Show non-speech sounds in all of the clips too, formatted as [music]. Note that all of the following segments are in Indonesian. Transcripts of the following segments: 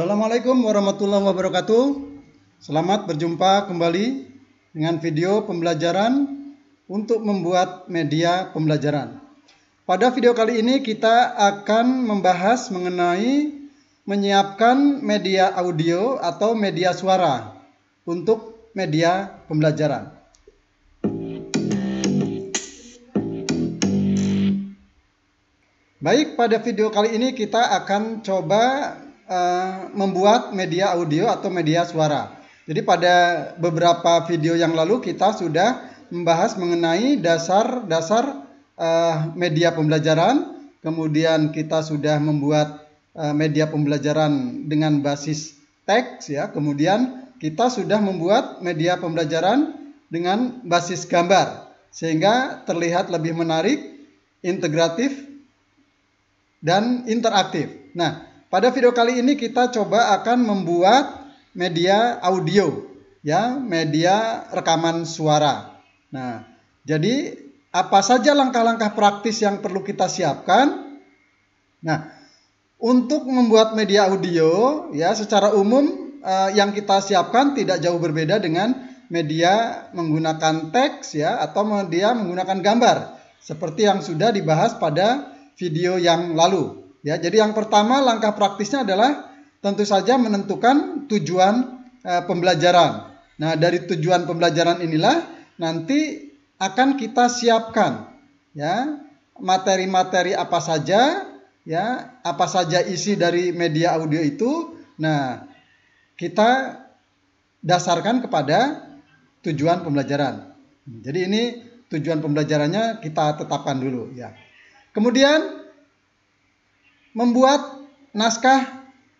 Assalamualaikum warahmatullahi wabarakatuh. Selamat berjumpa kembali dengan video pembelajaran untuk membuat media pembelajaran. Pada video kali ini kita akan membahas mengenai menyiapkan media audio atau media suara untuk media pembelajaran. Baik, pada video kali ini kita akan coba Eh, membuat media audio atau media suara. Jadi pada beberapa video yang lalu kita sudah membahas mengenai dasar-dasar uh, media pembelajaran, kemudian kita sudah membuat uh, media pembelajaran dengan basis teks ya, kemudian kita sudah membuat media pembelajaran dengan basis gambar sehingga terlihat lebih menarik, integratif dan interaktif. Nah, pada video kali ini kita coba akan membuat media audio ya, media rekaman suara. Nah, jadi apa saja langkah-langkah praktis yang perlu kita siapkan? Nah, untuk membuat media audio ya secara umum eh, yang kita siapkan tidak jauh berbeda dengan media menggunakan teks ya atau media menggunakan gambar seperti yang sudah dibahas pada video yang lalu. Ya, jadi yang pertama langkah praktisnya adalah tentu saja menentukan tujuan e, pembelajaran. Nah, dari tujuan pembelajaran inilah nanti akan kita siapkan ya materi-materi apa saja ya apa saja isi dari media audio itu. Nah, kita dasarkan kepada tujuan pembelajaran. Jadi ini tujuan pembelajarannya kita tetapkan dulu ya. Kemudian membuat naskah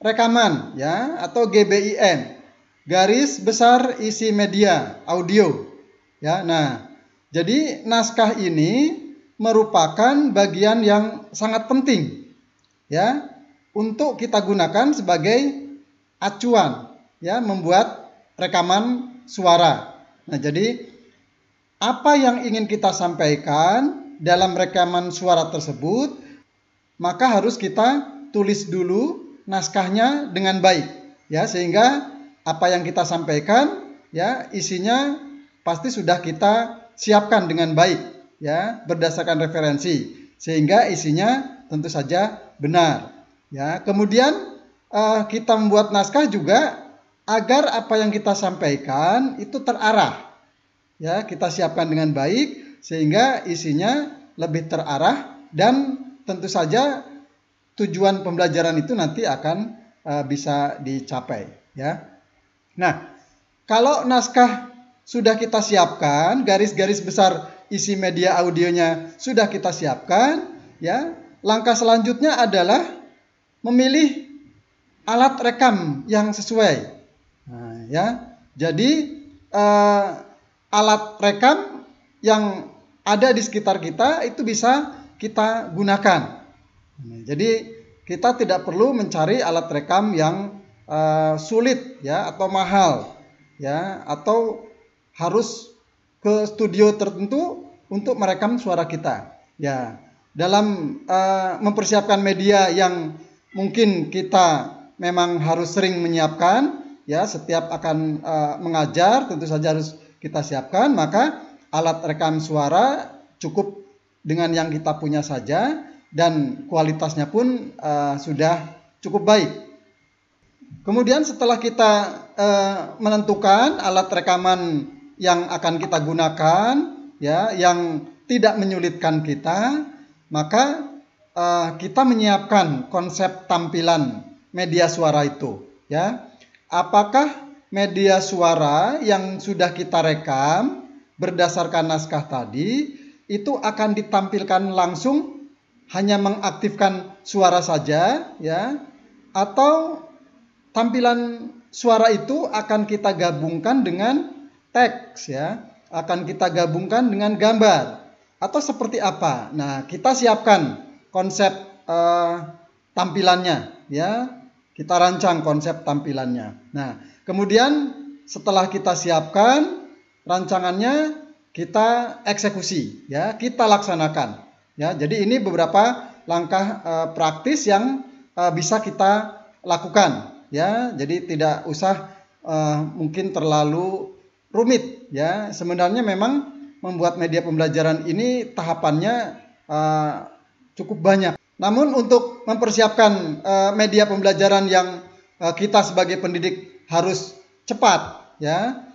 rekaman ya atau GBIM garis besar isi media audio ya nah jadi naskah ini merupakan bagian yang sangat penting ya untuk kita gunakan sebagai acuan ya membuat rekaman suara nah jadi apa yang ingin kita sampaikan dalam rekaman suara tersebut maka harus kita tulis dulu naskahnya dengan baik ya sehingga apa yang kita sampaikan ya isinya pasti sudah kita siapkan dengan baik ya berdasarkan referensi sehingga isinya tentu saja benar ya kemudian eh, kita membuat naskah juga agar apa yang kita sampaikan itu terarah ya kita siapkan dengan baik sehingga isinya lebih terarah dan tentu saja tujuan pembelajaran itu nanti akan uh, bisa dicapai ya. Nah, kalau naskah sudah kita siapkan, garis-garis besar isi media audionya sudah kita siapkan, ya. Langkah selanjutnya adalah memilih alat rekam yang sesuai. Nah, ya. Jadi uh, alat rekam yang ada di sekitar kita itu bisa kita gunakan. Jadi kita tidak perlu mencari alat rekam yang uh, sulit ya atau mahal ya atau harus ke studio tertentu untuk merekam suara kita. Ya, dalam uh, mempersiapkan media yang mungkin kita memang harus sering menyiapkan ya setiap akan uh, mengajar tentu saja harus kita siapkan maka alat rekam suara cukup dengan yang kita punya saja dan kualitasnya pun uh, sudah cukup baik. Kemudian setelah kita uh, menentukan alat rekaman yang akan kita gunakan, ya, yang tidak menyulitkan kita, maka uh, kita menyiapkan konsep tampilan media suara itu, ya. Apakah media suara yang sudah kita rekam berdasarkan naskah tadi itu akan ditampilkan langsung hanya mengaktifkan suara saja ya atau tampilan suara itu akan kita gabungkan dengan teks ya akan kita gabungkan dengan gambar atau seperti apa nah kita siapkan konsep eh, tampilannya ya kita rancang konsep tampilannya nah kemudian setelah kita siapkan rancangannya kita eksekusi ya kita laksanakan ya jadi ini beberapa langkah e, praktis yang e, bisa kita lakukan ya jadi tidak usah e, mungkin terlalu rumit ya sebenarnya memang membuat media pembelajaran ini tahapannya e, cukup banyak namun untuk mempersiapkan e, media pembelajaran yang e, kita sebagai pendidik harus cepat ya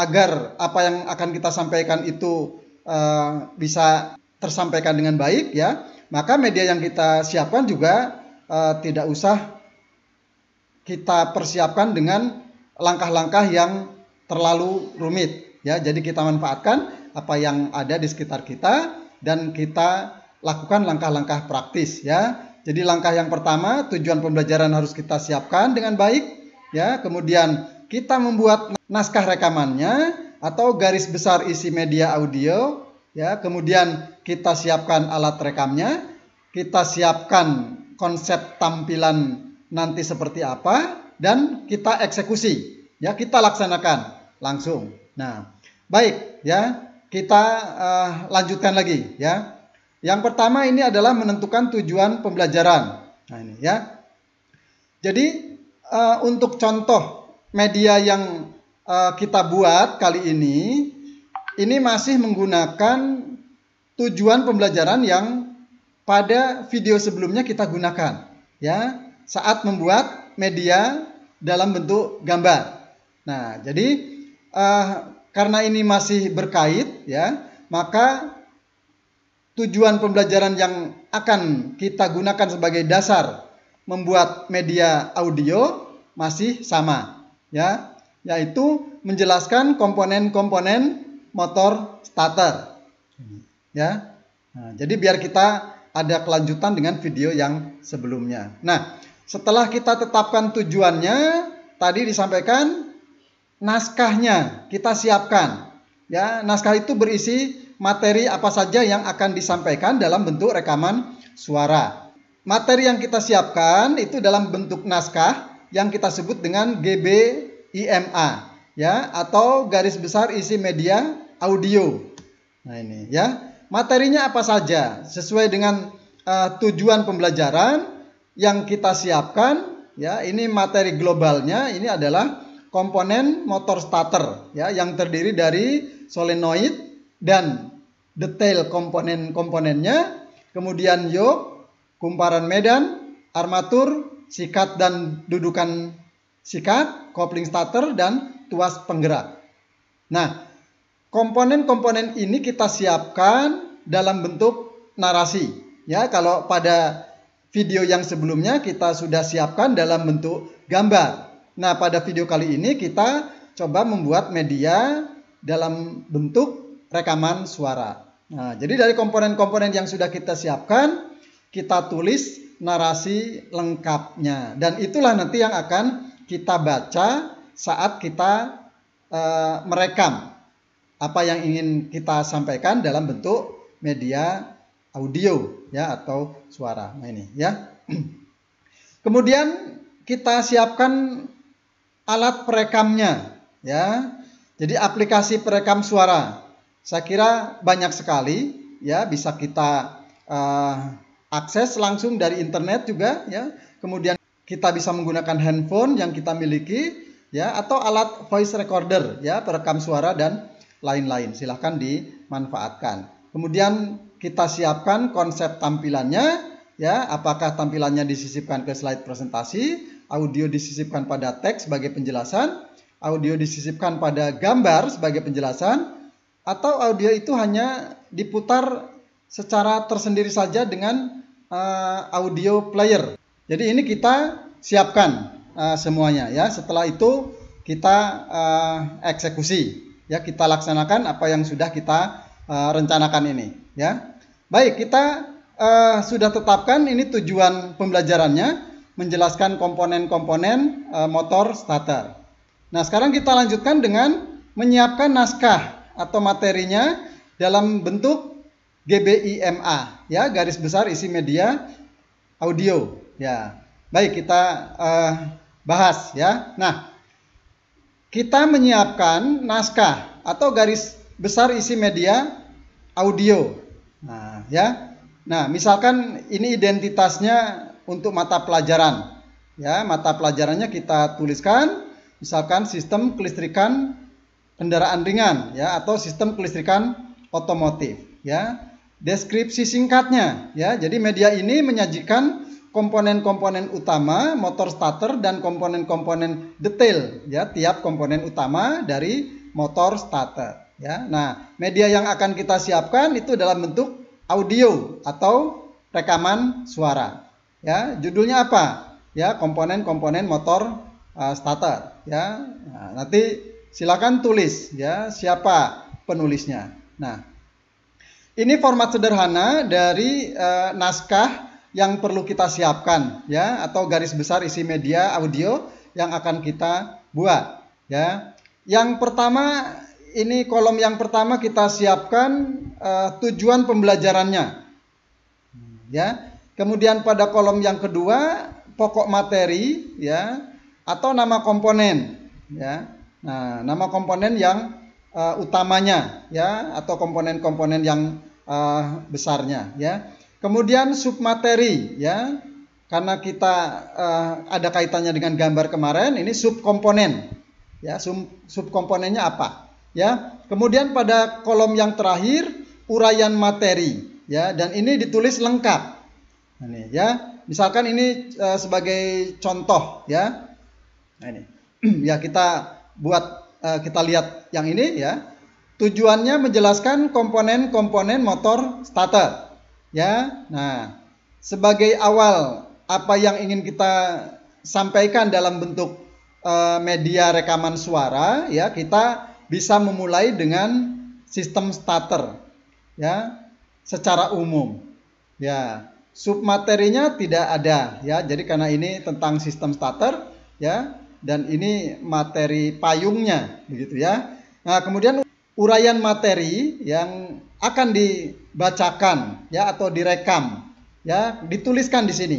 agar apa yang akan kita sampaikan itu uh, bisa tersampaikan dengan baik ya maka media yang kita siapkan juga uh, tidak usah kita persiapkan dengan langkah-langkah yang terlalu rumit ya jadi kita manfaatkan apa yang ada di sekitar kita dan kita lakukan langkah-langkah praktis ya jadi langkah yang pertama tujuan pembelajaran harus kita siapkan dengan baik ya kemudian kita membuat naskah rekamannya atau garis besar isi media audio ya kemudian kita siapkan alat rekamnya kita siapkan konsep tampilan nanti seperti apa dan kita eksekusi ya kita laksanakan langsung nah baik ya kita uh, lanjutkan lagi ya yang pertama ini adalah menentukan tujuan pembelajaran nah ini ya jadi uh, untuk contoh media yang uh, kita buat kali ini ini masih menggunakan tujuan pembelajaran yang pada video sebelumnya kita gunakan ya saat membuat media dalam bentuk gambar. Nah, jadi uh, karena ini masih berkait ya, maka tujuan pembelajaran yang akan kita gunakan sebagai dasar membuat media audio masih sama ya, yaitu menjelaskan komponen-komponen motor starter. Ya. Nah, jadi biar kita ada kelanjutan dengan video yang sebelumnya. Nah, setelah kita tetapkan tujuannya, tadi disampaikan naskahnya kita siapkan. Ya, naskah itu berisi materi apa saja yang akan disampaikan dalam bentuk rekaman suara. Materi yang kita siapkan itu dalam bentuk naskah yang kita sebut dengan GBIMA ya atau garis besar isi media audio. Nah ini ya materinya apa saja sesuai dengan uh, tujuan pembelajaran yang kita siapkan ya ini materi globalnya ini adalah komponen motor starter ya yang terdiri dari solenoid dan detail komponen-komponennya kemudian yoke kumparan medan armatur sikat dan dudukan sikat, kopling starter, dan tuas penggerak. Nah, komponen-komponen ini kita siapkan dalam bentuk narasi. Ya, kalau pada video yang sebelumnya kita sudah siapkan dalam bentuk gambar. Nah, pada video kali ini kita coba membuat media dalam bentuk rekaman suara. Nah, jadi dari komponen-komponen yang sudah kita siapkan, kita tulis narasi lengkapnya. Dan itulah nanti yang akan kita baca saat kita uh, merekam apa yang ingin kita sampaikan dalam bentuk media audio ya atau suara. Nah ini ya. [clears throat] Kemudian kita siapkan alat perekamnya ya. Jadi aplikasi perekam suara. Saya kira banyak sekali ya bisa kita uh, akses langsung dari internet juga ya. Kemudian kita bisa menggunakan handphone yang kita miliki ya atau alat voice recorder ya perekam suara dan lain-lain. Silahkan dimanfaatkan. Kemudian kita siapkan konsep tampilannya ya apakah tampilannya disisipkan ke slide presentasi, audio disisipkan pada teks sebagai penjelasan, audio disisipkan pada gambar sebagai penjelasan atau audio itu hanya diputar secara tersendiri saja dengan uh, audio player. Jadi ini kita siapkan uh, semuanya ya. Setelah itu kita uh, eksekusi ya kita laksanakan apa yang sudah kita uh, rencanakan ini ya. Baik, kita uh, sudah tetapkan ini tujuan pembelajarannya menjelaskan komponen-komponen uh, motor starter. Nah, sekarang kita lanjutkan dengan menyiapkan naskah atau materinya dalam bentuk GBIMA ya garis besar isi media audio ya baik kita uh, bahas ya nah kita menyiapkan naskah atau garis besar isi media audio nah ya nah misalkan ini identitasnya untuk mata pelajaran ya mata pelajarannya kita tuliskan misalkan sistem kelistrikan kendaraan ringan ya atau sistem kelistrikan otomotif ya deskripsi singkatnya ya. Jadi media ini menyajikan komponen-komponen utama motor starter dan komponen-komponen detail ya tiap komponen utama dari motor starter ya. Nah, media yang akan kita siapkan itu dalam bentuk audio atau rekaman suara ya. Judulnya apa? Ya, komponen-komponen motor uh, starter ya. Nah, nanti silakan tulis ya siapa penulisnya. Nah, ini format sederhana dari uh, naskah yang perlu kita siapkan ya atau garis besar isi media audio yang akan kita buat ya. Yang pertama ini kolom yang pertama kita siapkan uh, tujuan pembelajarannya. Ya. Kemudian pada kolom yang kedua pokok materi ya atau nama komponen ya. Nah, nama komponen yang uh, utamanya ya atau komponen-komponen yang uh, besarnya ya. Kemudian sub materi ya. Karena kita uh, ada kaitannya dengan gambar kemarin, ini sub komponen Ya, sub komponennya apa? Ya. Kemudian pada kolom yang terakhir uraian materi ya dan ini ditulis lengkap. Nah, ini ya. Misalkan ini uh, sebagai contoh ya. Nah ini. [clears throat] ya kita buat uh, kita lihat yang ini ya. Tujuannya menjelaskan komponen-komponen motor starter. Ya. Nah, sebagai awal apa yang ingin kita sampaikan dalam bentuk uh, media rekaman suara ya, kita bisa memulai dengan sistem starter ya secara umum. Ya, Sub materinya tidak ada ya. Jadi karena ini tentang sistem starter ya dan ini materi payungnya begitu ya. Nah, kemudian uraian materi yang akan dibacakan ya atau direkam ya dituliskan di sini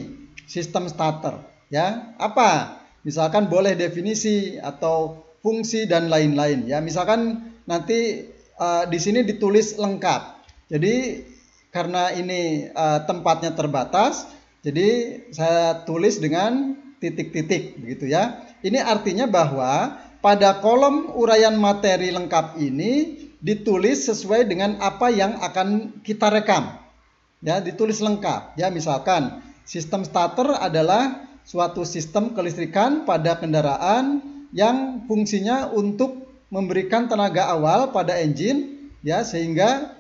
sistem starter ya apa misalkan boleh definisi atau fungsi dan lain-lain ya misalkan nanti uh, di sini ditulis lengkap jadi karena ini uh, tempatnya terbatas jadi saya tulis dengan titik-titik begitu ya ini artinya bahwa pada kolom uraian materi lengkap ini ditulis sesuai dengan apa yang akan kita rekam. Ya, ditulis lengkap. Ya, misalkan sistem starter adalah suatu sistem kelistrikan pada kendaraan yang fungsinya untuk memberikan tenaga awal pada engine ya sehingga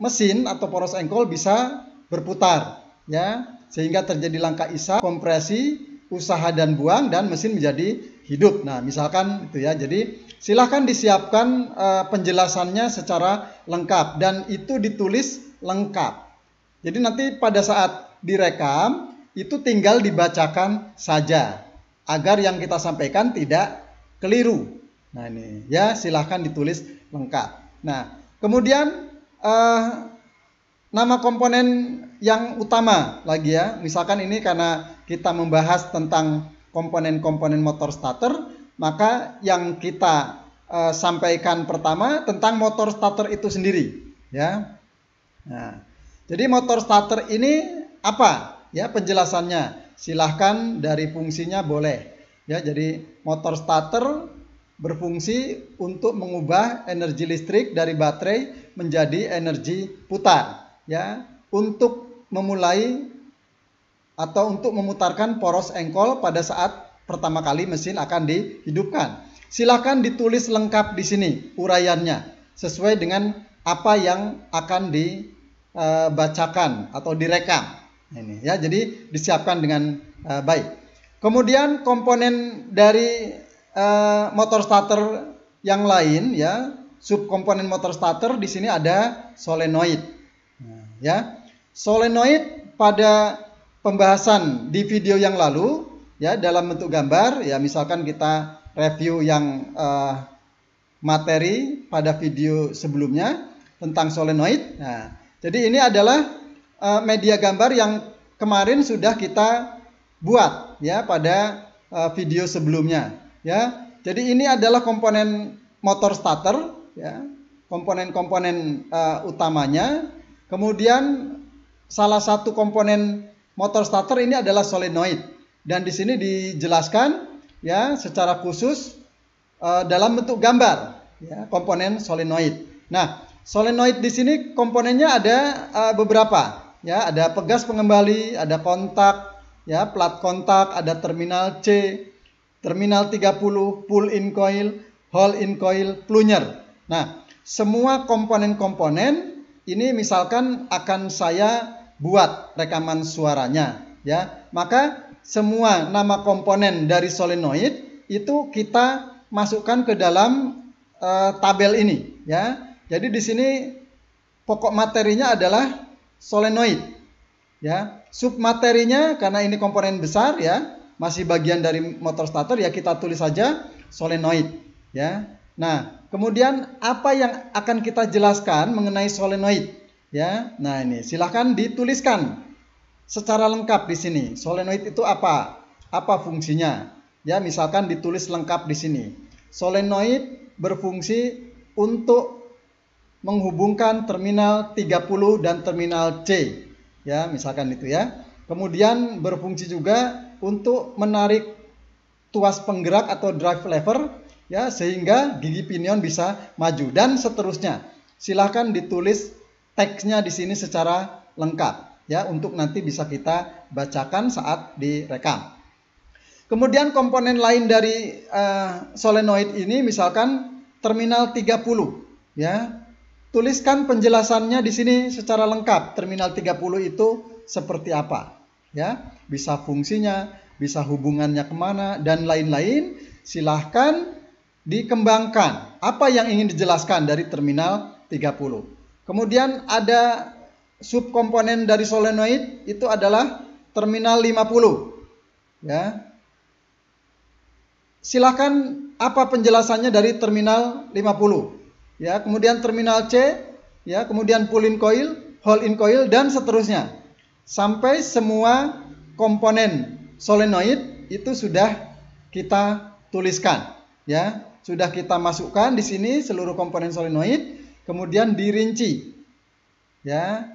mesin atau poros engkol bisa berputar ya sehingga terjadi langkah isap, kompresi, usaha dan buang dan mesin menjadi hidup. Nah, misalkan itu ya. Jadi silahkan disiapkan uh, penjelasannya secara lengkap dan itu ditulis lengkap. Jadi nanti pada saat direkam itu tinggal dibacakan saja agar yang kita sampaikan tidak keliru. Nah ini ya silahkan ditulis lengkap. Nah kemudian uh, nama komponen yang utama lagi ya, misalkan ini karena kita membahas tentang komponen-komponen motor starter, maka yang kita e, sampaikan pertama tentang motor starter itu sendiri, ya. Nah, jadi motor starter ini apa? Ya, penjelasannya. Silahkan dari fungsinya boleh. Ya, jadi motor starter berfungsi untuk mengubah energi listrik dari baterai menjadi energi putar, ya, untuk memulai atau untuk memutarkan poros engkol pada saat pertama kali mesin akan dihidupkan. Silahkan ditulis lengkap di sini uraiannya sesuai dengan apa yang akan dibacakan atau direkam. Ini ya, jadi disiapkan dengan eh, baik. Kemudian komponen dari eh, motor starter yang lain ya, subkomponen motor starter di sini ada solenoid. Nah, ya. Solenoid pada pembahasan di video yang lalu ya dalam bentuk gambar ya misalkan kita review yang uh, materi pada video sebelumnya tentang solenoid. Nah, jadi ini adalah uh, media gambar yang kemarin sudah kita buat ya pada uh, video sebelumnya ya. Jadi ini adalah komponen motor starter ya, komponen-komponen uh, utamanya. Kemudian salah satu komponen motor starter ini adalah solenoid dan di sini dijelaskan ya secara khusus e, dalam bentuk gambar ya komponen solenoid. Nah, solenoid di sini komponennya ada e, beberapa ya, ada pegas pengembali, ada kontak ya, plat kontak, ada terminal C, terminal 30, pull in coil, hall in coil, plunger. Nah, semua komponen-komponen ini misalkan akan saya buat rekaman suaranya ya. Maka semua nama komponen dari solenoid itu kita masukkan ke dalam e, tabel ini ya. Jadi di sini pokok materinya adalah solenoid ya. Sub materinya karena ini komponen besar ya, masih bagian dari motor stator ya kita tulis saja solenoid ya. Nah, kemudian apa yang akan kita jelaskan mengenai solenoid? Ya, nah ini silahkan dituliskan secara lengkap di sini. Solenoid itu apa? Apa fungsinya? Ya, misalkan ditulis lengkap di sini. Solenoid berfungsi untuk menghubungkan terminal 30 dan terminal C. Ya, misalkan itu ya. Kemudian berfungsi juga untuk menarik tuas penggerak atau drive lever ya sehingga gigi pinion bisa maju dan seterusnya. Silahkan ditulis teksnya di sini secara lengkap ya untuk nanti bisa kita bacakan saat direkam. Kemudian komponen lain dari uh, solenoid ini misalkan terminal 30 ya. Tuliskan penjelasannya di sini secara lengkap terminal 30 itu seperti apa ya. Bisa fungsinya, bisa hubungannya kemana dan lain-lain. Silahkan dikembangkan apa yang ingin dijelaskan dari terminal 30. Kemudian ada subkomponen dari solenoid itu adalah terminal 50. Ya. Silakan apa penjelasannya dari terminal 50. Ya, kemudian terminal C, ya, kemudian pull in coil, hole in coil dan seterusnya. Sampai semua komponen solenoid itu sudah kita tuliskan, ya. Sudah kita masukkan di sini seluruh komponen solenoid kemudian dirinci ya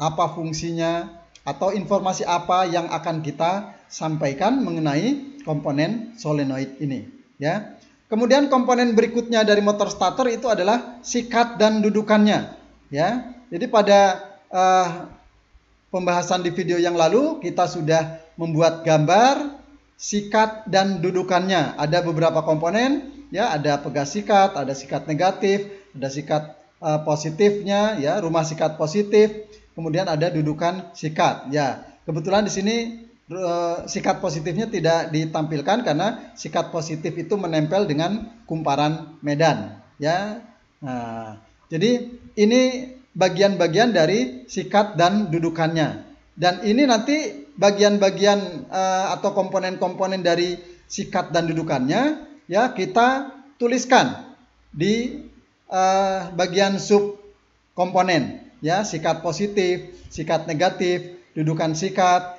apa fungsinya atau informasi apa yang akan kita sampaikan mengenai komponen solenoid ini ya. Kemudian komponen berikutnya dari motor starter itu adalah sikat dan dudukannya ya. Jadi pada uh, pembahasan di video yang lalu kita sudah membuat gambar sikat dan dudukannya. Ada beberapa komponen ya, ada pegas sikat, ada sikat negatif, ada sikat uh, positifnya ya rumah sikat positif kemudian ada dudukan sikat ya kebetulan di sini uh, sikat positifnya tidak ditampilkan karena sikat positif itu menempel dengan kumparan medan ya nah, jadi ini bagian-bagian dari sikat dan dudukannya dan ini nanti bagian-bagian uh, atau komponen-komponen dari sikat dan dudukannya ya kita tuliskan di uh, bagian sub komponen ya sikat positif, sikat negatif, dudukan sikat,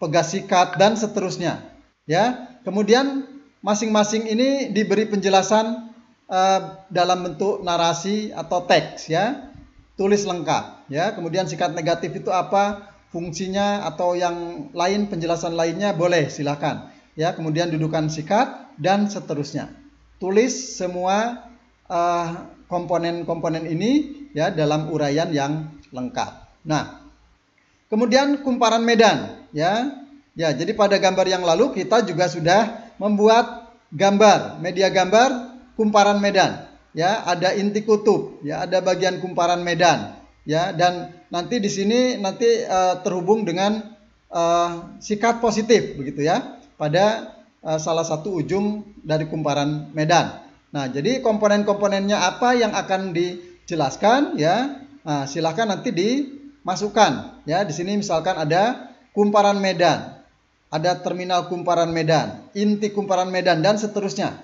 pegas sikat dan seterusnya ya. Kemudian masing-masing ini diberi penjelasan uh, dalam bentuk narasi atau teks ya. Tulis lengkap ya. Kemudian sikat negatif itu apa? Fungsinya atau yang lain penjelasan lainnya boleh silahkan ya. Kemudian dudukan sikat dan seterusnya. Tulis semua Eh, komponen-komponen uh, ini ya dalam uraian yang lengkap. Nah, kemudian kumparan medan ya. Ya, jadi pada gambar yang lalu kita juga sudah membuat gambar, media gambar kumparan medan ya, ada inti kutub ya, ada bagian kumparan medan ya dan nanti di sini nanti uh, terhubung dengan uh, sikat positif begitu ya pada salah satu ujung dari kumparan medan. Nah, jadi komponen-komponennya apa yang akan dijelaskan ya? Nah, silahkan nanti dimasukkan ya. Di sini misalkan ada Kumparan Medan, ada Terminal Kumparan Medan, Inti Kumparan Medan dan seterusnya.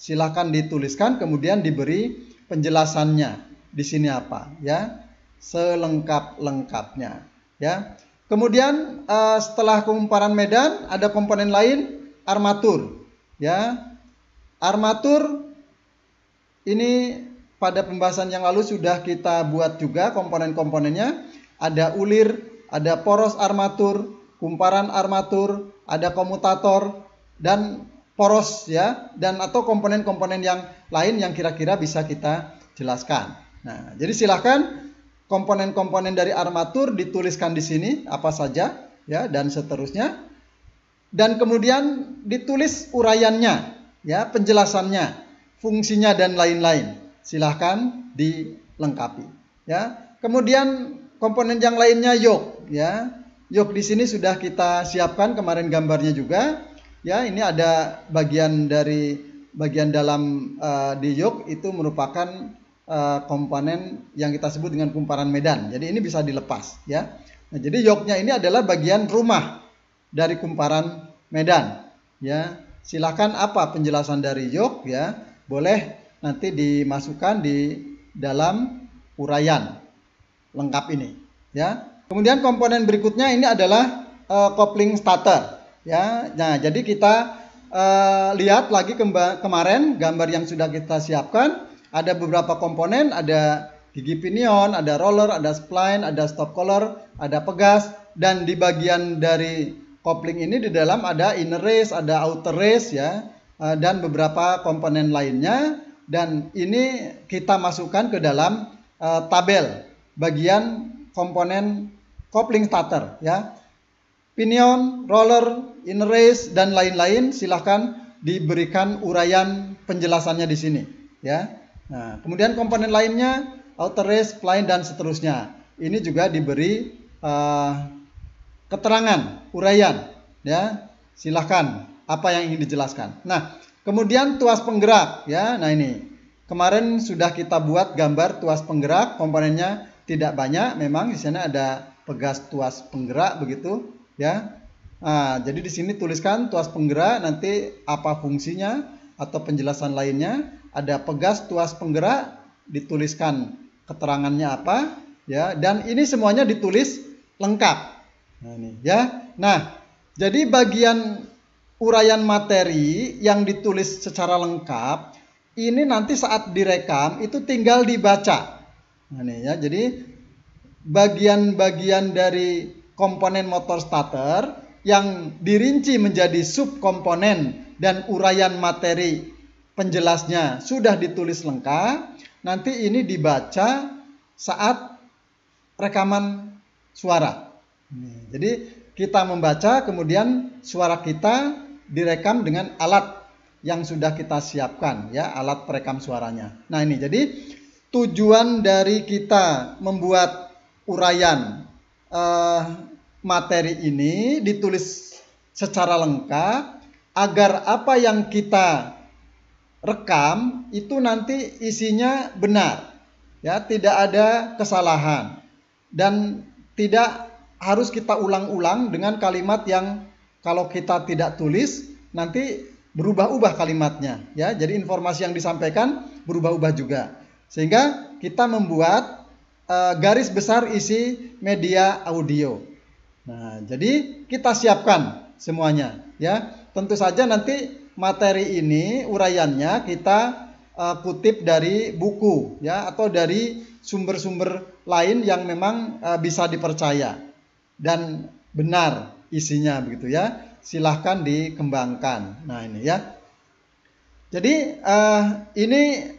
Silahkan dituliskan kemudian diberi penjelasannya. Di sini apa ya? Selengkap-lengkapnya ya. Kemudian uh, setelah kumparan medan ada komponen lain armatur ya. Armatur ini pada pembahasan yang lalu sudah kita buat juga komponen-komponennya. Ada ulir, ada poros armatur, kumparan armatur, ada komutator, dan poros ya dan atau komponen-komponen yang lain yang kira-kira bisa kita jelaskan. Nah, jadi silahkan komponen-komponen dari armatur dituliskan di sini apa saja ya dan seterusnya dan kemudian ditulis uraiannya ya penjelasannya fungsinya dan lain-lain. Silahkan dilengkapi. Ya. Kemudian komponen yang lainnya yoke. Ya. Yoke di sini sudah kita siapkan kemarin gambarnya juga. Ya, ini ada bagian dari bagian dalam uh, di yoke itu merupakan uh, komponen yang kita sebut dengan kumparan medan. Jadi ini bisa dilepas, ya. Nah, jadi yoknya ini adalah bagian rumah dari kumparan medan, ya. silahkan apa penjelasan dari yok ya? boleh nanti dimasukkan di dalam uraian lengkap ini ya. Kemudian komponen berikutnya ini adalah uh, kopling starter ya. Nah, jadi kita uh, lihat lagi kemarin gambar yang sudah kita siapkan ada beberapa komponen, ada gigi pinion, ada roller, ada spline, ada stop collar, ada pegas dan di bagian dari kopling ini di dalam ada inner race, ada outer race ya. Eh, dan beberapa komponen lainnya dan ini kita masukkan ke dalam eh, tabel bagian komponen kopling starter ya pinion, roller, inner race dan lain-lain silahkan diberikan uraian penjelasannya di sini ya. Nah, kemudian komponen lainnya outer race, spline dan seterusnya. Ini juga diberi uh, keterangan, uraian ya. Silahkan apa yang ingin dijelaskan. Nah, kemudian tuas penggerak ya. Nah, ini. Kemarin sudah kita buat gambar tuas penggerak, komponennya tidak banyak memang di sana ada pegas tuas penggerak begitu ya. Nah, jadi di sini tuliskan tuas penggerak nanti apa fungsinya atau penjelasan lainnya. Ada pegas tuas penggerak dituliskan keterangannya apa ya dan ini semuanya ditulis lengkap. Nah ini ya. Nah, jadi bagian uraian materi yang ditulis secara lengkap ini nanti saat direkam itu tinggal dibaca. Nah, ini ya, jadi bagian-bagian dari komponen motor starter yang dirinci menjadi subkomponen dan uraian materi penjelasnya sudah ditulis lengkap, nanti ini dibaca saat rekaman suara. Nah, jadi kita membaca kemudian suara kita direkam dengan alat yang sudah kita siapkan ya alat perekam suaranya. Nah ini jadi tujuan dari kita membuat uraian eh, materi ini ditulis secara lengkap agar apa yang kita rekam itu nanti isinya benar ya tidak ada kesalahan dan tidak harus kita ulang-ulang dengan kalimat yang kalau kita tidak tulis, nanti berubah-ubah kalimatnya, ya. Jadi informasi yang disampaikan berubah-ubah juga. Sehingga kita membuat uh, garis besar isi media audio. Nah, jadi kita siapkan semuanya, ya. Tentu saja nanti materi ini uraiannya kita uh, kutip dari buku, ya, atau dari sumber-sumber lain yang memang uh, bisa dipercaya dan benar isinya begitu ya. Silahkan dikembangkan. Nah ini ya. Jadi uh, ini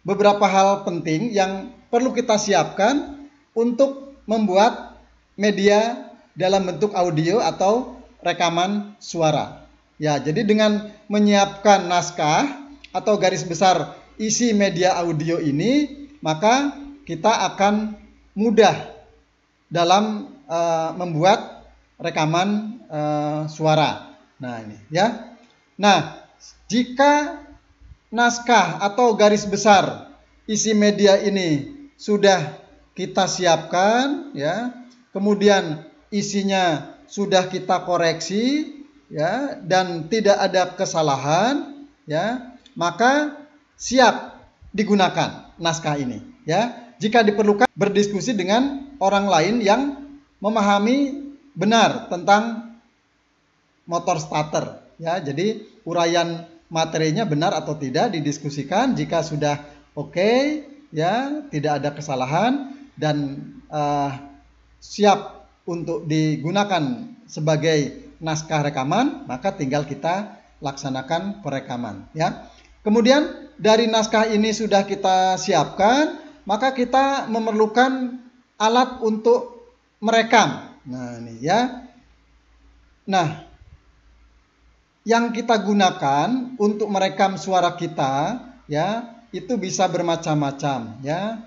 beberapa hal penting yang perlu kita siapkan untuk membuat media dalam bentuk audio atau rekaman suara. Ya, jadi dengan menyiapkan naskah atau garis besar isi media audio ini, maka kita akan mudah dalam uh, membuat rekaman uh, suara. Nah, ini ya. Nah, jika naskah atau garis besar isi media ini sudah kita siapkan ya, kemudian isinya sudah kita koreksi ya dan tidak ada kesalahan ya, maka siap digunakan naskah ini ya. Jika diperlukan berdiskusi dengan orang lain yang memahami benar tentang motor starter ya. Jadi uraian materinya benar atau tidak didiskusikan jika sudah oke okay, ya, tidak ada kesalahan dan uh, siap untuk digunakan sebagai naskah rekaman, maka tinggal kita laksanakan perekaman ya. Kemudian dari naskah ini sudah kita siapkan, maka kita memerlukan alat untuk merekam Nah, ini ya. Nah, yang kita gunakan untuk merekam suara kita ya, itu bisa bermacam-macam ya.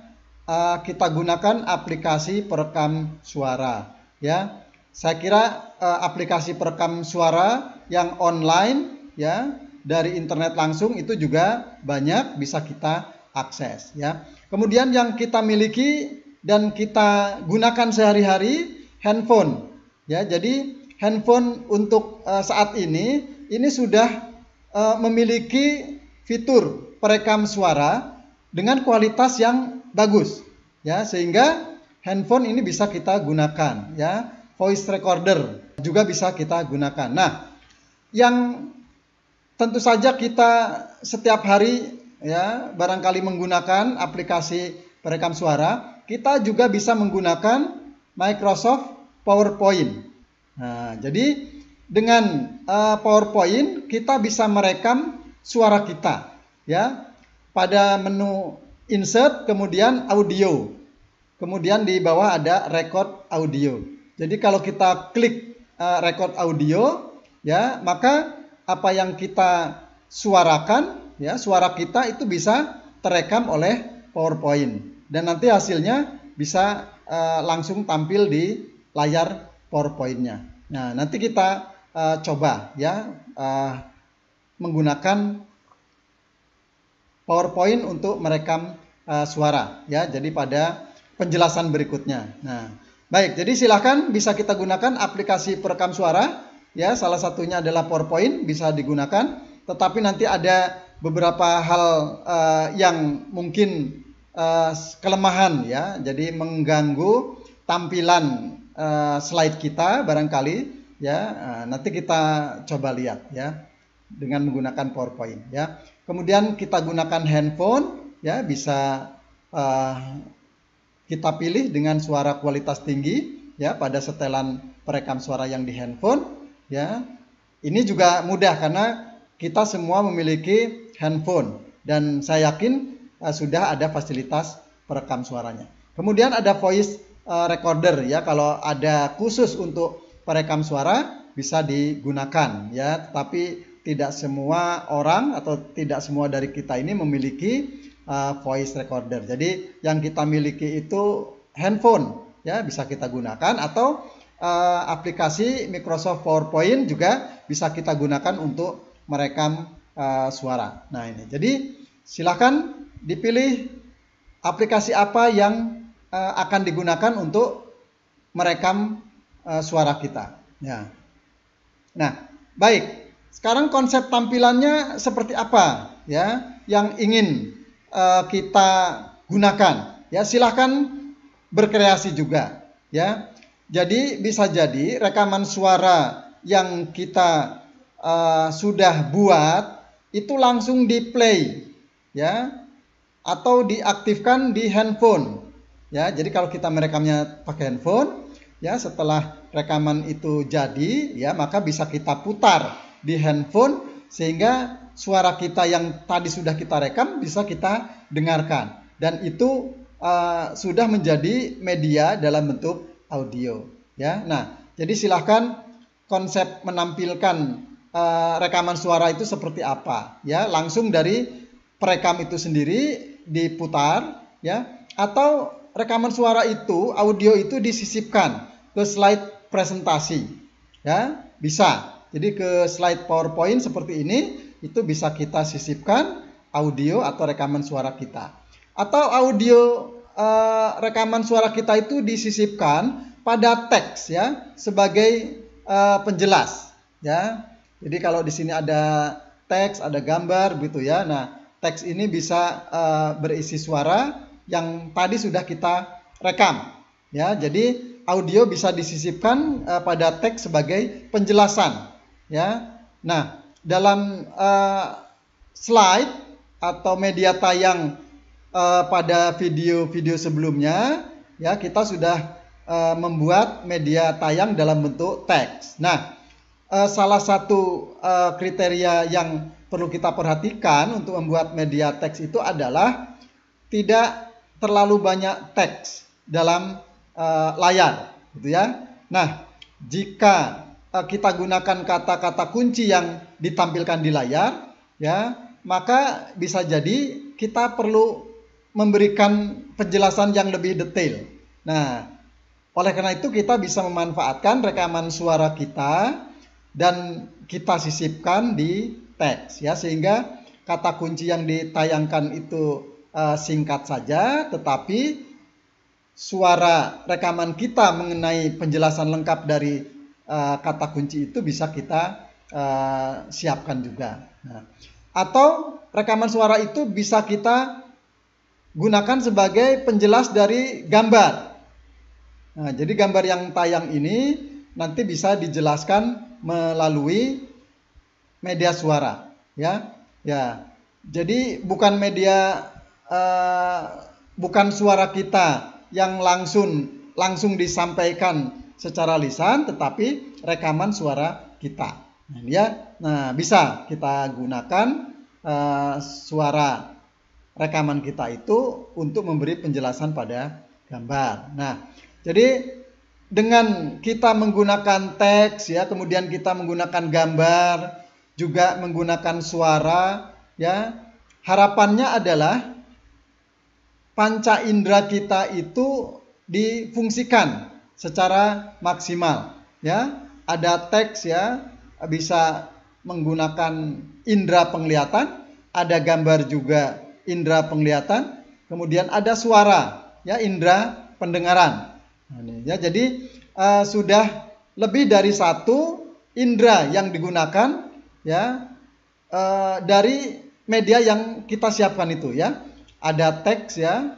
Uh, kita gunakan aplikasi perekam suara ya. Saya kira uh, aplikasi perekam suara yang online ya dari internet langsung itu juga banyak bisa kita akses ya. Kemudian yang kita miliki dan kita gunakan sehari-hari handphone. Ya, jadi handphone untuk uh, saat ini ini sudah uh, memiliki fitur perekam suara dengan kualitas yang bagus. Ya, sehingga handphone ini bisa kita gunakan ya. Voice recorder juga bisa kita gunakan. Nah, yang tentu saja kita setiap hari ya barangkali menggunakan aplikasi perekam suara, kita juga bisa menggunakan Microsoft PowerPoint. Nah, jadi dengan uh, PowerPoint kita bisa merekam suara kita ya pada menu insert kemudian audio. Kemudian di bawah ada record audio. Jadi kalau kita klik uh, record audio ya maka apa yang kita suarakan ya suara kita itu bisa terekam oleh PowerPoint dan nanti hasilnya bisa uh, langsung tampil di layar PowerPoint-nya. Nah, nanti kita uh, coba ya uh, menggunakan PowerPoint untuk merekam uh, suara ya. Jadi pada penjelasan berikutnya. Nah, baik. Jadi silahkan bisa kita gunakan aplikasi perekam suara ya. Salah satunya adalah PowerPoint bisa digunakan. Tetapi nanti ada beberapa hal uh, yang mungkin uh, kelemahan ya. Jadi mengganggu tampilan uh, slide kita barangkali ya. Uh, nanti kita coba lihat ya dengan menggunakan PowerPoint ya. Kemudian kita gunakan handphone ya bisa uh, kita pilih dengan suara kualitas tinggi ya pada setelan perekam suara yang di handphone ya. Ini juga mudah karena kita semua memiliki handphone dan saya yakin Eh, sudah ada fasilitas perekam suaranya. Kemudian ada voice eh, recorder ya kalau ada khusus untuk perekam suara bisa digunakan ya, Tapi tidak semua orang atau tidak semua dari kita ini memiliki uh, voice recorder. Jadi yang kita miliki itu handphone ya bisa kita gunakan atau uh, aplikasi Microsoft PowerPoint juga bisa kita gunakan untuk merekam uh, suara. Nah ini, jadi silahkan dipilih aplikasi apa yang uh, akan digunakan untuk merekam uh, suara kita. Ya. Nah, baik. Sekarang konsep tampilannya seperti apa ya yang ingin uh, kita gunakan? Ya, silahkan berkreasi juga ya. Jadi bisa jadi rekaman suara yang kita uh, sudah buat itu langsung di play ya atau diaktifkan di handphone. Ya, jadi kalau kita merekamnya pakai handphone, ya setelah rekaman itu jadi, ya maka bisa kita putar di handphone sehingga suara kita yang tadi sudah kita rekam bisa kita dengarkan dan itu uh, sudah menjadi media dalam bentuk audio, ya. Nah, jadi silahkan konsep menampilkan uh, rekaman suara itu seperti apa, ya langsung dari perekam itu sendiri diputar ya atau rekaman suara itu audio itu disisipkan ke slide presentasi ya bisa jadi ke slide PowerPoint seperti ini itu bisa kita sisipkan audio atau rekaman suara kita atau audio eh, rekaman suara kita itu disisipkan pada teks ya sebagai eh, penjelas ya jadi kalau di sini ada teks ada gambar gitu ya nah teks ini bisa uh, berisi suara yang tadi sudah kita rekam ya jadi audio bisa disisipkan uh, pada teks sebagai penjelasan ya nah dalam uh, slide atau media tayang uh, pada video-video sebelumnya ya kita sudah uh, membuat media tayang dalam bentuk teks nah salah satu kriteria yang perlu kita perhatikan untuk membuat media teks itu adalah tidak terlalu banyak teks dalam uh, layar, gitu ya. Nah, jika uh, kita gunakan kata-kata kunci yang ditampilkan di layar, ya, maka bisa jadi kita perlu memberikan penjelasan yang lebih detail. Nah, oleh karena itu kita bisa memanfaatkan rekaman suara kita dan kita sisipkan di teks ya sehingga kata kunci yang ditayangkan itu uh, singkat saja tetapi suara rekaman kita mengenai penjelasan lengkap dari uh, kata kunci itu bisa kita uh, siapkan juga. Nah, atau rekaman suara itu bisa kita gunakan sebagai penjelas dari gambar. Nah, jadi gambar yang tayang ini nanti bisa dijelaskan melalui media suara ya ya jadi bukan media uh, bukan suara kita yang langsung langsung disampaikan secara lisan tetapi rekaman suara kita nah, ya nah bisa kita gunakan uh, suara rekaman kita itu untuk memberi penjelasan pada gambar nah jadi dengan kita menggunakan teks ya kemudian kita menggunakan gambar juga menggunakan suara ya. Harapannya adalah panca indera kita itu difungsikan secara maksimal ya. Ada teks ya, bisa menggunakan indera penglihatan, ada gambar juga indera penglihatan, kemudian ada suara ya indera pendengaran. Nah, ya, jadi uh, sudah lebih dari satu indera yang digunakan ya eh, dari media yang kita siapkan itu ya. Ada teks ya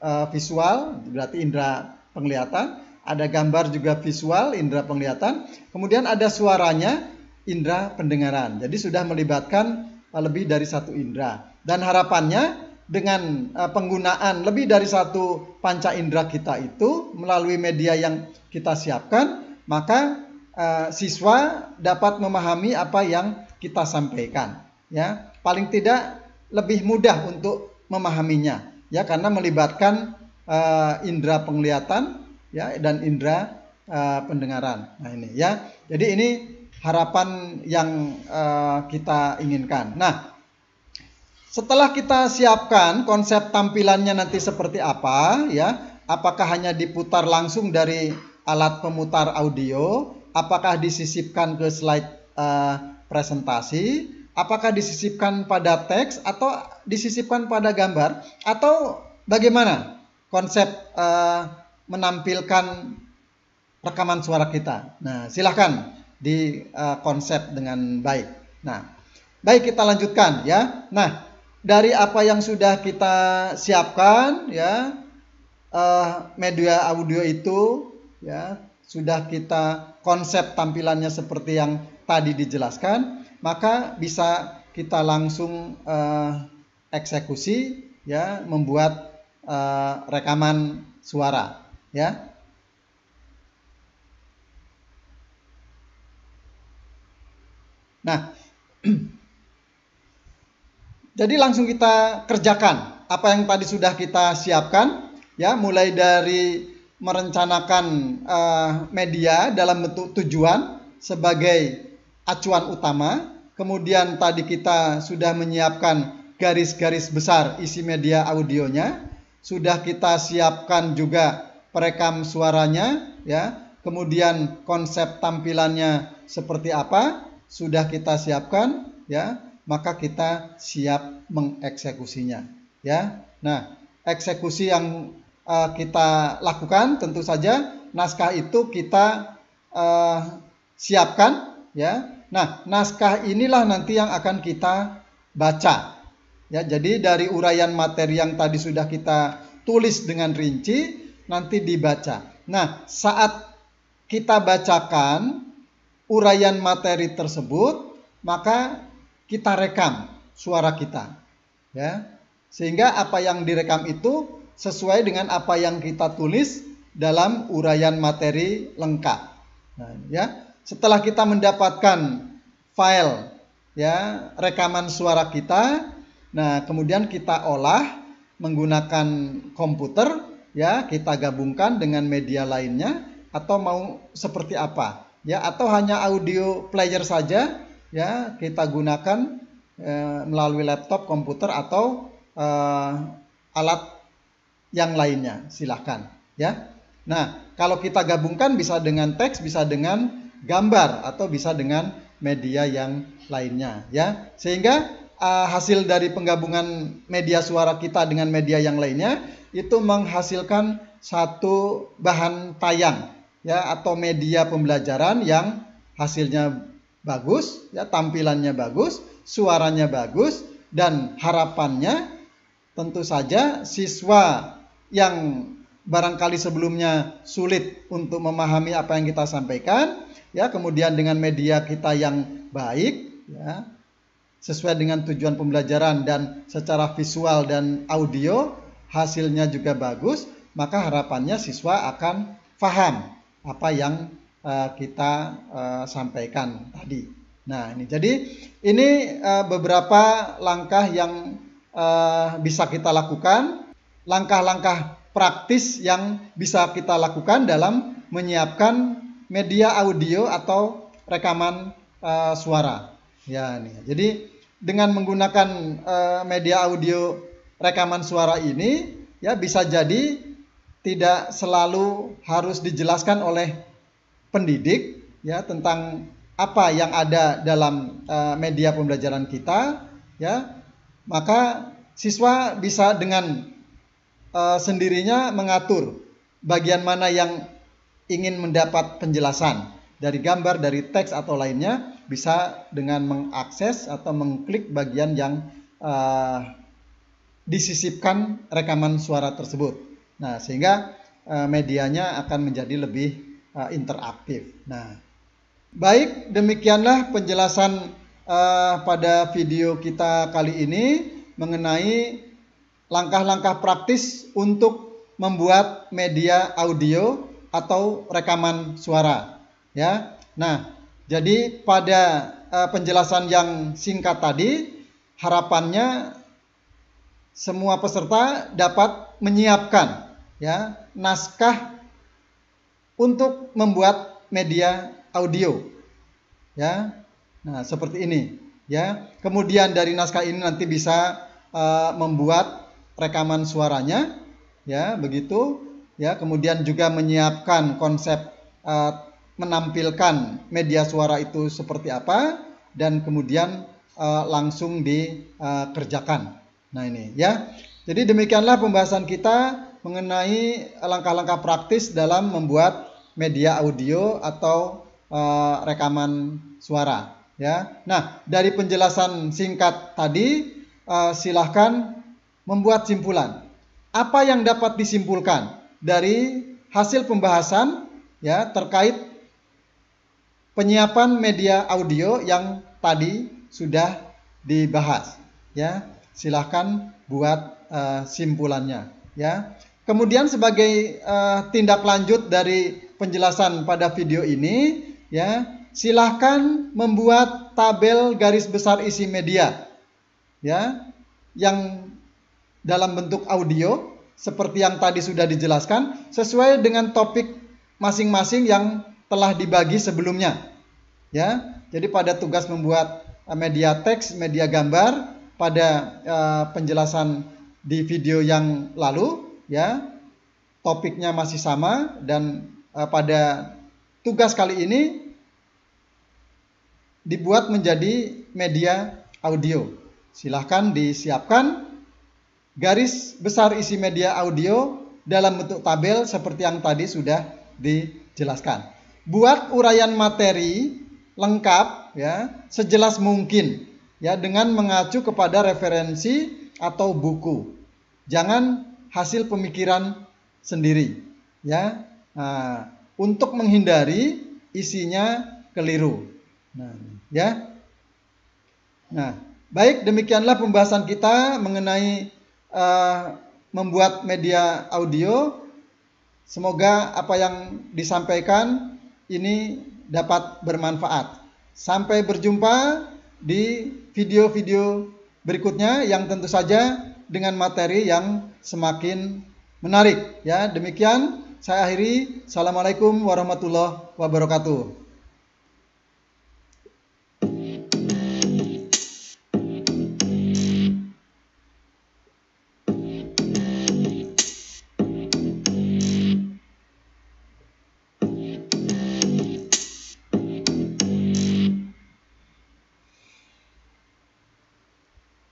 eh, visual berarti indera penglihatan, ada gambar juga visual indera penglihatan, kemudian ada suaranya indera pendengaran. Jadi sudah melibatkan eh, lebih dari satu indera dan harapannya dengan penggunaan lebih dari satu panca indera kita itu melalui media yang kita siapkan, maka Eh, siswa dapat memahami apa yang kita sampaikan ya paling tidak lebih mudah untuk memahaminya ya karena melibatkan uh, indera penglihatan ya dan indera uh, pendengaran nah ini ya jadi ini harapan yang uh, kita inginkan nah setelah kita siapkan konsep tampilannya nanti seperti apa ya apakah hanya diputar langsung dari alat pemutar audio apakah disisipkan ke slide uh, presentasi, apakah disisipkan pada teks atau disisipkan pada gambar atau bagaimana konsep uh, menampilkan rekaman suara kita. Nah, silahkan di uh, konsep dengan baik. Nah, baik kita lanjutkan ya. Nah, dari apa yang sudah kita siapkan ya, uh, media audio itu ya sudah kita konsep tampilannya seperti yang tadi dijelaskan, maka bisa kita langsung uh, eksekusi ya membuat uh, rekaman suara ya. Nah, [clears throat] jadi langsung kita kerjakan apa yang tadi sudah kita siapkan ya mulai dari merencanakan uh, media dalam bentuk tujuan sebagai acuan utama. Kemudian tadi kita sudah menyiapkan garis-garis besar isi media audionya, sudah kita siapkan juga perekam suaranya, ya. Kemudian konsep tampilannya seperti apa sudah kita siapkan, ya. Maka kita siap mengeksekusinya, ya. Nah, eksekusi yang Eh, kita lakukan tentu saja naskah itu kita uh, siapkan ya. Nah, naskah inilah nanti yang akan kita baca. Ya, jadi dari uraian materi yang tadi sudah kita tulis dengan rinci nanti dibaca. Nah, saat kita bacakan uraian materi tersebut, maka kita rekam suara kita. Ya. Sehingga apa yang direkam itu sesuai dengan apa yang kita tulis dalam uraian materi lengkap. Nah, ya, setelah kita mendapatkan file ya rekaman suara kita, nah kemudian kita olah menggunakan komputer ya, kita gabungkan dengan media lainnya atau mau seperti apa? Ya, atau hanya audio player saja ya, kita gunakan eh, melalui laptop, komputer atau eh, alat yang lainnya. Silahkan ya. Nah, kalau kita gabungkan bisa dengan teks, bisa dengan gambar atau bisa dengan media yang lainnya ya. Sehingga uh, hasil dari penggabungan media suara kita dengan media yang lainnya itu menghasilkan satu bahan tayang ya atau media pembelajaran yang hasilnya bagus ya tampilannya bagus suaranya bagus dan harapannya tentu saja siswa yang barangkali sebelumnya sulit untuk memahami apa yang kita sampaikan, ya, kemudian dengan media kita yang baik, ya, sesuai dengan tujuan pembelajaran dan secara visual dan audio hasilnya juga bagus, maka harapannya siswa akan faham apa yang uh, kita uh, sampaikan tadi. Nah, ini jadi ini uh, beberapa langkah yang uh, bisa kita lakukan langkah-langkah praktis yang bisa kita lakukan dalam menyiapkan media audio atau rekaman uh, suara. Ya, nih. Jadi dengan menggunakan uh, media audio rekaman suara ini ya bisa jadi tidak selalu harus dijelaskan oleh pendidik ya tentang apa yang ada dalam uh, media pembelajaran kita ya maka siswa bisa dengan Eh, sendirinya mengatur bagian mana yang ingin mendapat penjelasan dari gambar, dari teks atau lainnya bisa dengan mengakses atau mengklik bagian yang uh, disisipkan rekaman suara tersebut. Nah, sehingga uh, medianya akan menjadi lebih uh, interaktif. Nah, baik demikianlah penjelasan uh, pada video kita kali ini mengenai langkah-langkah praktis untuk membuat media audio atau rekaman suara ya. Nah, jadi pada uh, penjelasan yang singkat tadi harapannya semua peserta dapat menyiapkan ya naskah untuk membuat media audio ya. Nah, seperti ini ya. Kemudian dari naskah ini nanti bisa uh, membuat rekaman suaranya ya begitu ya kemudian juga menyiapkan konsep uh, menampilkan media suara itu seperti apa dan kemudian uh, langsung dikerjakan. Eh, nah ini ya. Jadi demikianlah pembahasan kita mengenai langkah-langkah praktis dalam membuat media audio atau uh, rekaman suara ya. Nah, dari penjelasan singkat tadi uh, silahkan membuat simpulan. Apa yang dapat disimpulkan dari hasil pembahasan ya terkait penyiapan media audio yang tadi sudah dibahas ya. Silahkan buat uh, simpulannya ya. Kemudian sebagai uh, tindak lanjut dari penjelasan pada video ini ya, silahkan membuat tabel garis besar isi media ya yang dalam bentuk audio seperti yang tadi sudah dijelaskan sesuai dengan topik masing-masing yang telah dibagi sebelumnya. Ya. Jadi pada tugas membuat eh, media teks, media gambar pada uh, penjelasan di video yang lalu ya topiknya masih sama dan uh, pada tugas kali ini dibuat menjadi media audio. Silahkan disiapkan garis besar isi media audio dalam bentuk tabel seperti yang tadi sudah dijelaskan. Buat uraian materi lengkap ya, sejelas mungkin ya dengan mengacu kepada referensi atau buku. Jangan hasil pemikiran sendiri ya. Nah, untuk menghindari isinya keliru. Nah, ya. Nah, baik demikianlah pembahasan kita mengenai uh, membuat media audio. Semoga apa yang disampaikan ini dapat bermanfaat. Sampai berjumpa di video-video berikutnya yang tentu saja dengan materi yang semakin menarik ya. Demikian saya akhiri. Assalamualaikum warahmatullahi wabarakatuh.